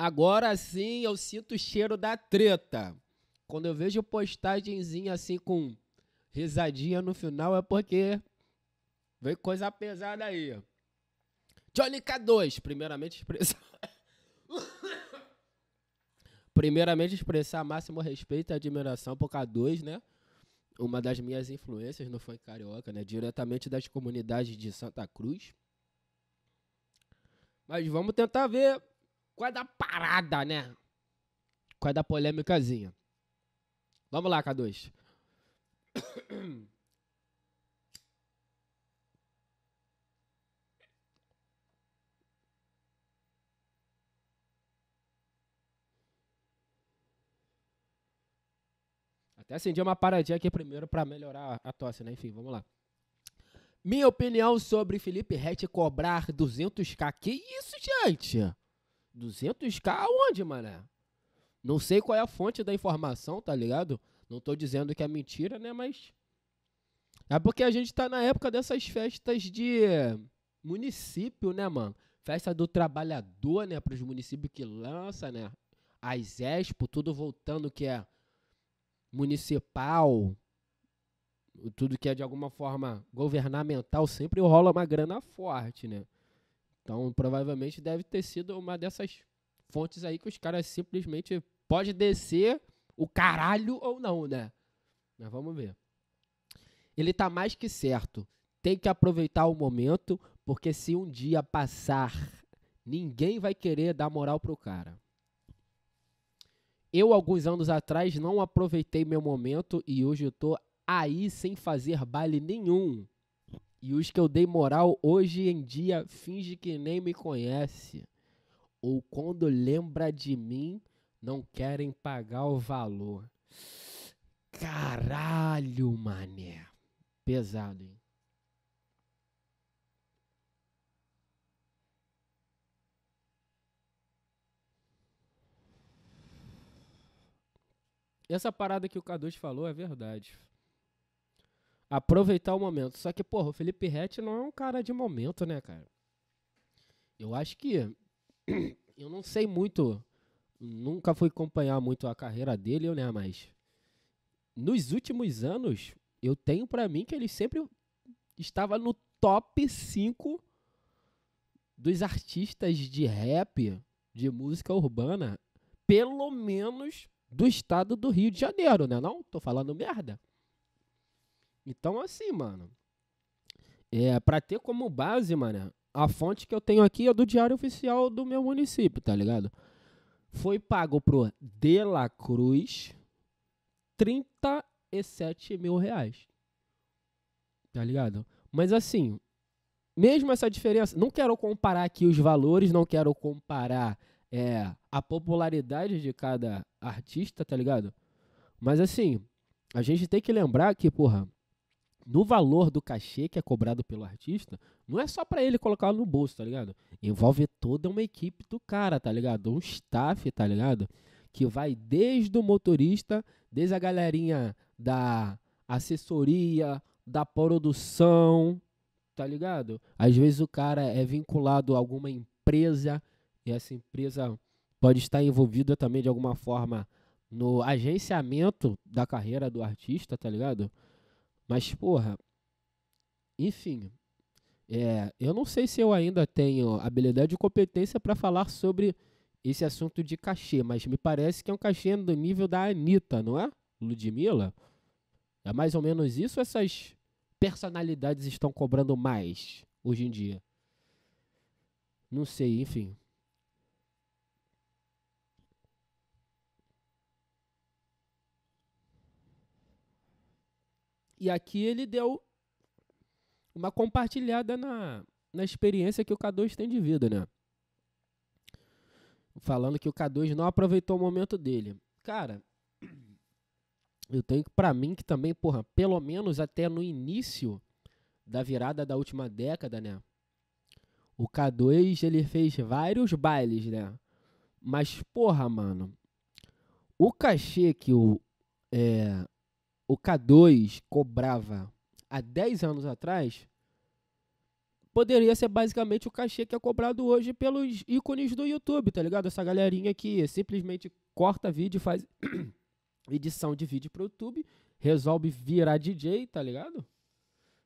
Agora sim eu sinto o cheiro da treta. Quando eu vejo postagenzinha assim com risadinha no final é porque veio coisa pesada aí. Johnny K2, primeiramente expressar. primeiramente expressar máximo respeito e admiração por K2, né? Uma das minhas influências no funk carioca, né? Diretamente das comunidades de Santa Cruz. Mas vamos tentar ver qual é da parada, né? Qual é da polêmicazinha? Vamos lá, K2. Até acendi uma paradinha aqui primeiro para melhorar a tosse, né? Enfim, vamos lá. Minha opinião sobre Felipe Rett cobrar 200k. Que isso, gente? 200k onde, mané? Não sei qual é a fonte da informação, tá ligado? Não tô dizendo que é mentira, né? Mas. É porque a gente tá na época dessas festas de município, né, mano? Festa do trabalhador, né? Para os municípios que lança, né? As Expo, tudo voltando que é municipal, tudo que é de alguma forma governamental, sempre rola uma grana forte, né? Então, provavelmente deve ter sido uma dessas fontes aí que os caras simplesmente pode descer o caralho ou não, né? Mas vamos ver. Ele tá mais que certo. Tem que aproveitar o momento, porque se um dia passar, ninguém vai querer dar moral pro cara. Eu, alguns anos atrás, não aproveitei meu momento e hoje eu tô aí sem fazer baile nenhum. E os que eu dei moral hoje em dia finge que nem me conhece. Ou quando lembra de mim, não querem pagar o valor. Caralho, mané. Pesado, hein? Essa parada que o k falou é verdade aproveitar o momento. Só que, porra, o Felipe Rett não é um cara de momento, né, cara? Eu acho que. Eu não sei muito. Nunca fui acompanhar muito a carreira dele, né? Mas. Nos últimos anos, eu tenho para mim que ele sempre estava no top 5 dos artistas de rap, de música urbana, pelo menos do estado do Rio de Janeiro, né? Não? Tô falando merda. Então, assim, mano. É, pra ter como base, mano, a fonte que eu tenho aqui é do Diário Oficial do meu município, tá ligado? Foi pago pro De La Cruz 37 mil reais. Tá ligado? Mas assim, mesmo essa diferença, não quero comparar aqui os valores, não quero comparar é, a popularidade de cada artista, tá ligado? Mas assim, a gente tem que lembrar que, porra, no valor do cachê que é cobrado pelo artista, não é só para ele colocar no bolso, tá ligado? Envolve toda uma equipe do cara, tá ligado? Um staff, tá ligado? Que vai desde o motorista, desde a galerinha da assessoria, da produção, tá ligado? Às vezes o cara é vinculado a alguma empresa e essa empresa pode estar envolvida também de alguma forma no agenciamento da carreira do artista, tá ligado? Mas, porra, enfim, é, eu não sei se eu ainda tenho habilidade e competência para falar sobre esse assunto de cachê, mas me parece que é um cachê do nível da Anitta, não é? Ludmilla? É mais ou menos isso essas personalidades estão cobrando mais hoje em dia? Não sei, enfim. E aqui ele deu uma compartilhada na, na experiência que o K2 tem de vida, né? Falando que o K2 não aproveitou o momento dele. Cara, eu tenho para mim que também, porra, pelo menos até no início da virada da última década, né? O K2 ele fez vários bailes, né? Mas porra, mano, o cachê que o é, o K2 cobrava há 10 anos atrás, poderia ser basicamente o cachê que é cobrado hoje pelos ícones do YouTube, tá ligado? Essa galerinha que simplesmente corta vídeo, faz edição de vídeo pro YouTube, resolve virar DJ, tá ligado?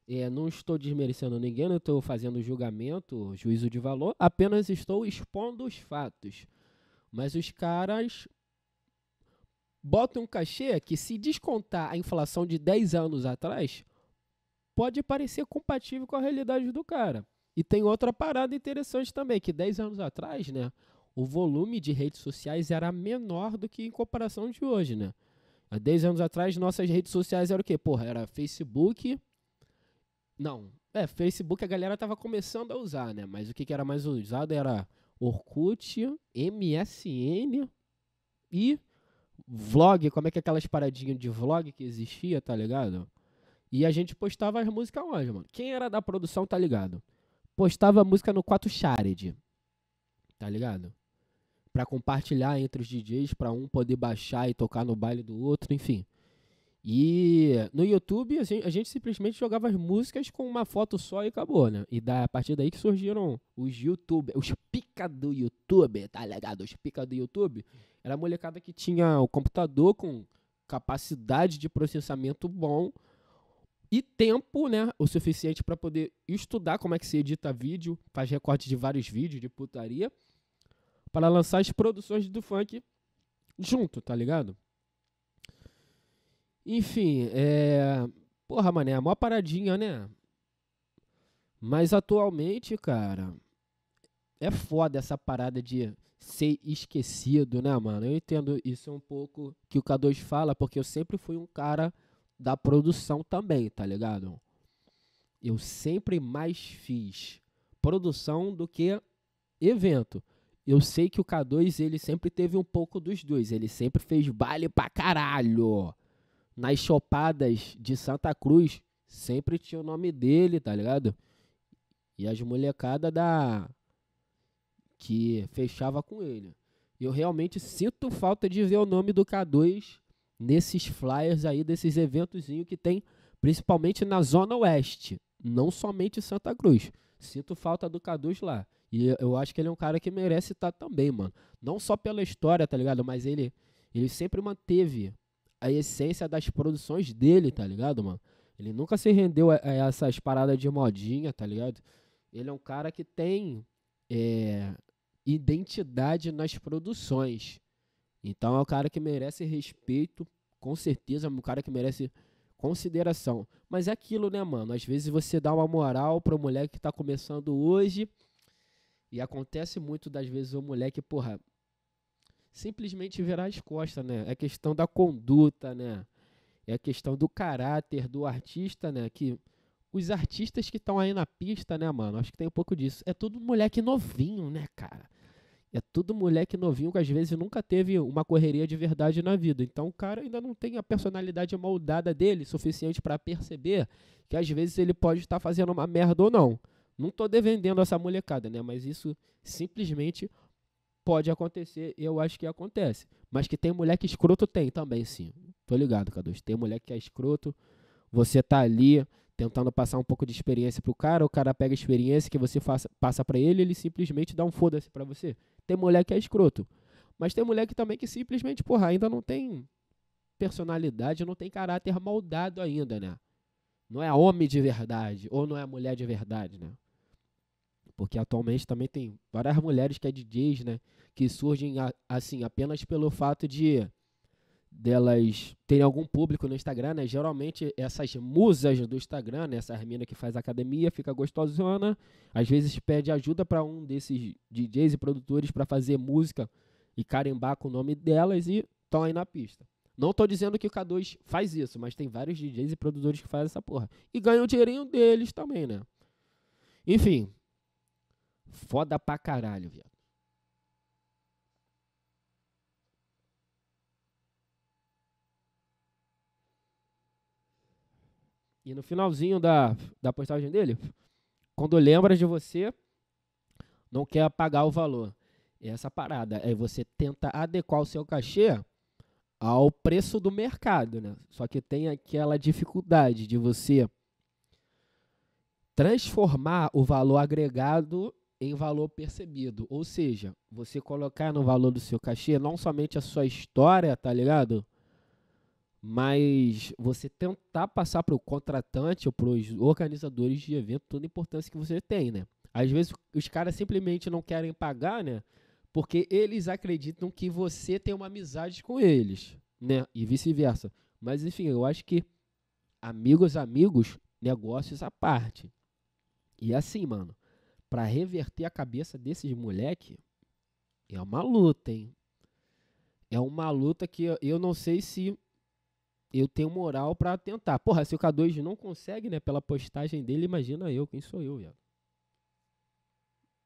É, não estou desmerecendo ninguém, não estou fazendo julgamento, juízo de valor, apenas estou expondo os fatos. Mas os caras bota um cachê que, se descontar a inflação de 10 anos atrás, pode parecer compatível com a realidade do cara. E tem outra parada interessante também, que 10 anos atrás, né, o volume de redes sociais era menor do que em comparação de hoje, né? Há 10 anos atrás, nossas redes sociais eram o quê? Porra, era Facebook. Não, é, Facebook a galera tava começando a usar, né? Mas o que, que era mais usado era Orkut, MSN e vlog, como é que é aquelas paradinhas de vlog que existia, tá ligado? E a gente postava as músicas onde, mano? Quem era da produção, tá ligado? Postava a música no 4 Shared, tá ligado? Pra compartilhar entre os DJs, pra um poder baixar e tocar no baile do outro, enfim. E no YouTube a gente, a gente simplesmente jogava as músicas com uma foto só e acabou, né? E da, a partir daí que surgiram os YouTube, os pica do YouTube, tá ligado? Os pica do YouTube era a molecada que tinha o computador com capacidade de processamento bom e tempo, né, o suficiente para poder estudar como é que se edita vídeo, faz recorte de vários vídeos de putaria para lançar as produções do funk junto, tá ligado? Enfim, é, porra, mané, é a maior paradinha, né? Mas atualmente, cara, é foda essa parada de ser esquecido, né, mano? Eu entendo isso um pouco que o K2 fala, porque eu sempre fui um cara da produção também, tá ligado? Eu sempre mais fiz produção do que evento. Eu sei que o K2 ele sempre teve um pouco dos dois, ele sempre fez baile pra caralho. Nas chopadas de Santa Cruz sempre tinha o nome dele, tá ligado? E as molecadas da que fechava com ele. Eu realmente sinto falta de ver o nome do K2 nesses flyers aí, desses eventozinhos que tem, principalmente na Zona Oeste, não somente Santa Cruz. Sinto falta do K2 lá. E eu acho que ele é um cara que merece estar também, mano. Não só pela história, tá ligado? Mas ele, ele sempre manteve a essência das produções dele, tá ligado, mano? Ele nunca se rendeu a, a essas paradas de modinha, tá ligado? Ele é um cara que tem é, identidade nas produções. Então é um cara que merece respeito, com certeza, é um cara que merece consideração. Mas é aquilo, né, mano? Às vezes você dá uma moral para o moleque que tá começando hoje. E acontece muito das vezes o moleque, porra, simplesmente virar as costas, né? É questão da conduta, né? É questão do caráter do artista, né? Que os artistas que estão aí na pista, né, mano? Acho que tem um pouco disso. É tudo moleque novinho, né, cara? É tudo moleque novinho que às vezes nunca teve uma correria de verdade na vida. Então o cara ainda não tem a personalidade moldada dele suficiente para perceber que às vezes ele pode estar tá fazendo uma merda ou não. Não tô defendendo essa molecada, né? Mas isso simplesmente pode acontecer, eu acho que acontece. Mas que tem moleque escroto, tem também, sim. Tô ligado, Cadu. Tem moleque que é escroto, você tá ali, tentando passar um pouco de experiência pro cara, o cara pega a experiência que você faça, passa para ele, ele simplesmente dá um foda-se para você. Tem mulher que é escroto, mas tem mulher que também que simplesmente, porra, ainda não tem personalidade, não tem caráter moldado ainda, né? Não é homem de verdade ou não é mulher de verdade, né? Porque atualmente também tem várias mulheres que é DJs, né, que surgem assim apenas pelo fato de delas terem algum público no Instagram, né? Geralmente essas musas do Instagram, né? essas minas que faz academia, fica gostosona, às vezes pede ajuda para um desses DJs e produtores para fazer música e carimbar com o nome delas e estão aí na pista. Não estou dizendo que o K2 faz isso, mas tem vários DJs e produtores que fazem essa porra. E ganham o dinheirinho deles também, né? Enfim. Foda pra caralho, viado. E no finalzinho da, da postagem dele, quando lembra de você, não quer pagar o valor. E é essa parada é você tenta adequar o seu cachê ao preço do mercado, né? Só que tem aquela dificuldade de você transformar o valor agregado em valor percebido, ou seja, você colocar no valor do seu cachê não somente a sua história, tá ligado? Mas você tentar passar para o contratante ou para os organizadores de evento toda a importância que você tem, né? Às vezes os caras simplesmente não querem pagar, né? Porque eles acreditam que você tem uma amizade com eles, né? E vice-versa. Mas enfim, eu acho que amigos, amigos, negócios à parte. E assim, mano, para reverter a cabeça desses moleque é uma luta, hein? É uma luta que eu não sei se eu tenho moral para tentar. Porra, se o K2 não consegue, né, pela postagem dele, imagina eu, quem sou eu, viado.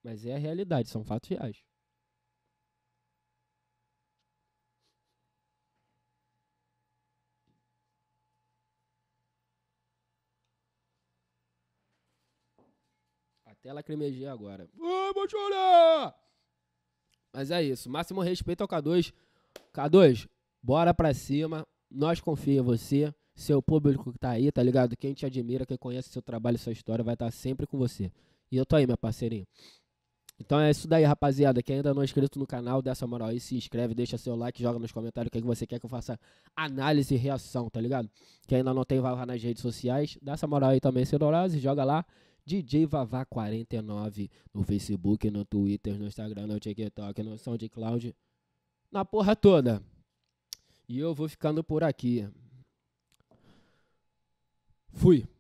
Mas é a realidade, são fatos reais. Até lacrimejei agora. Vamos chorar! Mas é isso. Máximo respeito ao K2. K2, bora pra cima nós confia em você, seu público que tá aí, tá ligado? Quem te admira, quem conhece seu trabalho, sua história, vai estar tá sempre com você. E eu tô aí, meu parceirinho. Então é isso daí, rapaziada. Quem ainda não é inscrito no canal, dessa essa moral aí, se inscreve, deixa seu like, joga nos comentários o que, é que você quer que eu faça análise e reação, tá ligado? Quem ainda não tem, vai lá nas redes sociais, dá essa moral aí também, seu e joga lá. DJ Vavá49 no Facebook, no Twitter, no Instagram, no TikTok, no SoundCloud, na porra toda. E eu vou ficando por aqui. Fui.